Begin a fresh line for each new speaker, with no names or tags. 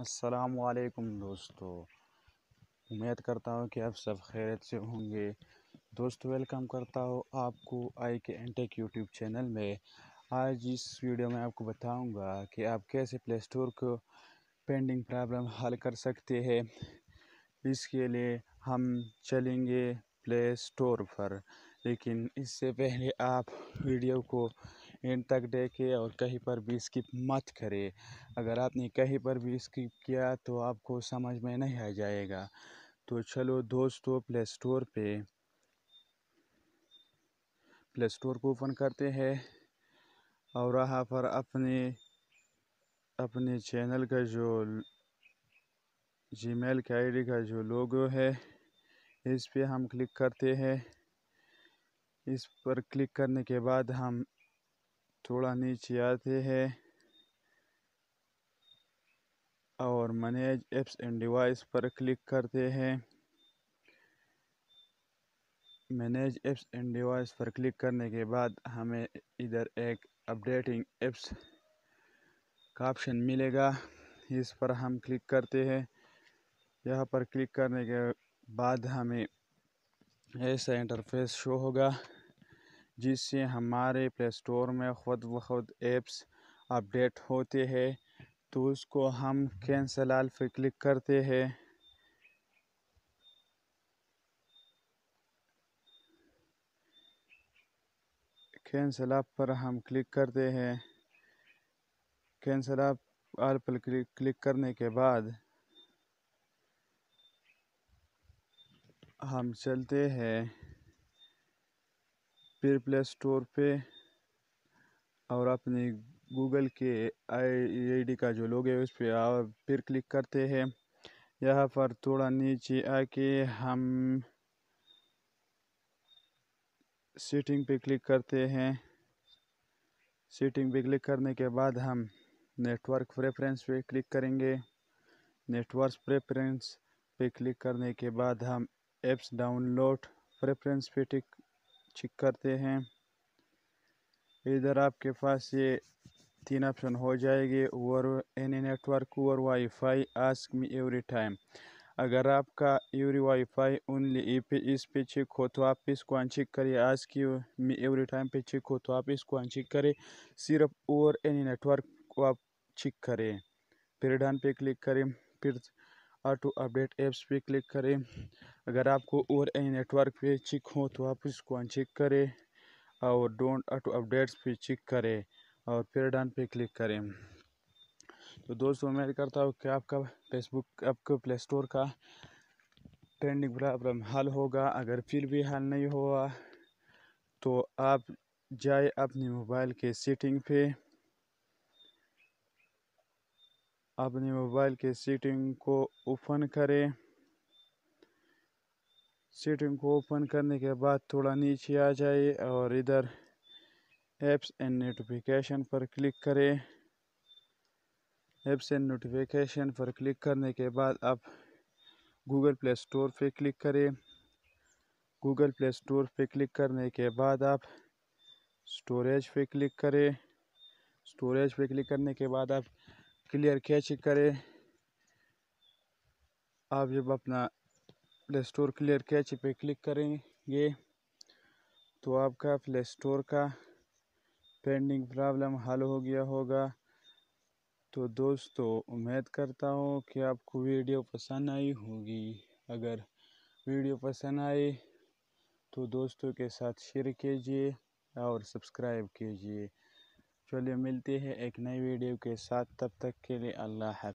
असलकुम दोस्तों उम्मीद करता हूँ कि आप सब खैरियत से होंगे दोस्त वेलकम करता हूँ आपको आई के एन एंटेक यूट्यूब चैनल में आज इस वीडियो में आपको बताऊँगा कि आप कैसे प्ले स्टोर को पेंडिंग प्रॉब्लम हल कर सकते हैं इसके लिए हम चलेंगे प्ले स्टोर पर लेकिन इससे पहले आप वीडियो को एंड तक देखे और कहीं पर भी स्किप मत करे अगर आपने कहीं पर भी स्किप किया तो आपको समझ में नहीं आ जाएगा तो चलो दोस्तों प्ले स्टोर पे प्ले स्टोर को ओपन करते हैं और वहाँ पर अपने अपने चैनल का जो जीमेल के आईडी का जो लोगो है इस पे हम क्लिक करते हैं इस पर क्लिक करने के बाद हम थोड़ा नीचे आते हैं और मैनेज एप्स एंड डिवाइस पर क्लिक करते हैं मैनेज एप्स एंड डिवाइस पर क्लिक करने के बाद हमें इधर एक अपडेटिंग एप्स का ऑप्शन मिलेगा इस पर हम क्लिक करते हैं यहाँ पर क्लिक करने के बाद हमें ऐसा इंटरफेस शो होगा जिससे हमारे प्ले स्टोर में ख़ुद ब ख़ुद ऐप्स अपडेट होते हैं तो उसको हम कैंसल आल पर क्लिक करते हैं कैंसल आप पर हम क्लिक करते हैं कैंसल आप आल पर क्लिक करने के बाद हम चलते हैं फिर प्ले स्टोर पे और अपने गूगल के आई डी का जो लोग है उस पर आप फिर क्लिक करते हैं यहाँ पर थोड़ा नीचे आके हम सेटिंग पे क्लिक करते हैं सेटिंग पे क्लिक करने के बाद हम नेटवर्क प्रेफरेंस पे क्लिक करेंगे नेटवर्क प्रेफरेंस पे क्लिक करने के बाद हम एप्स डाउनलोड प्रेफरेंस पे टिक चेक करते हैं इधर आपके पास ये तीन ऑप्शन हो जाएगी over any network over wifi ask me every time अगर आपका एवरी वाईफाई ओनली ई पे इस पे चेक हो तो आप इसको अनचेक करिए आज की मी एवरी टाइम पे चेक हो तो आप इसको अनचेक करें सिर्फ ओवर एनी नेटवर्क को आप चेक करें फिर डन पे क्लिक करें फिर ऑटो अपडेट ऐप्स पे क्लिक करें अगर आपको और ए नेटवर्क पे चेक हो तो आप इसको अनचेक करें और डोंट ऑटो अपडेट्स पे चेक करें और फिर डन पे क्लिक करें तो दोस्तों उम्मीद करता हूँ कि आपका फेसबुक आपके प्ले स्टोर का ट्रेंडिंग प्रॉब्लम हल होगा अगर फिर भी हल नहीं हुआ तो आप जाए अपने मोबाइल के सेटिंग पे अपने मोबाइल के सेटिंग को ओपन करें सेटिंग को ओपन करने के बाद थोड़ा नीचे आ जाए और इधर एप्स एंड नोटिफिकेशन पर क्लिक करें एप्स एंड नोटिफिकेशन पर क्लिक करने के बाद आप गूगल प्ले स्टोर पर क्लिक करें गूगल प्ले स्टोर पर क्लिक करने के बाद आप स्टोरेज पर क्लिक करें स्टोरेज पर क्लिक करने के बाद आप क्लियर कैच करे आप जब अपना प्ले स्टोर क्लियर कैच पे क्लिक करेंगे तो आपका प्ले स्टोर का पेंडिंग प्रॉब्लम हल हो गया होगा तो दोस्तों उम्मीद करता हूँ कि आपको वीडियो पसंद आई होगी अगर वीडियो पसंद आए तो दोस्तों के साथ शेयर कीजिए और सब्सक्राइब कीजिए चलिए मिलते हैं एक नई वीडियो के साथ तब तक के लिए अल्लाह हाफ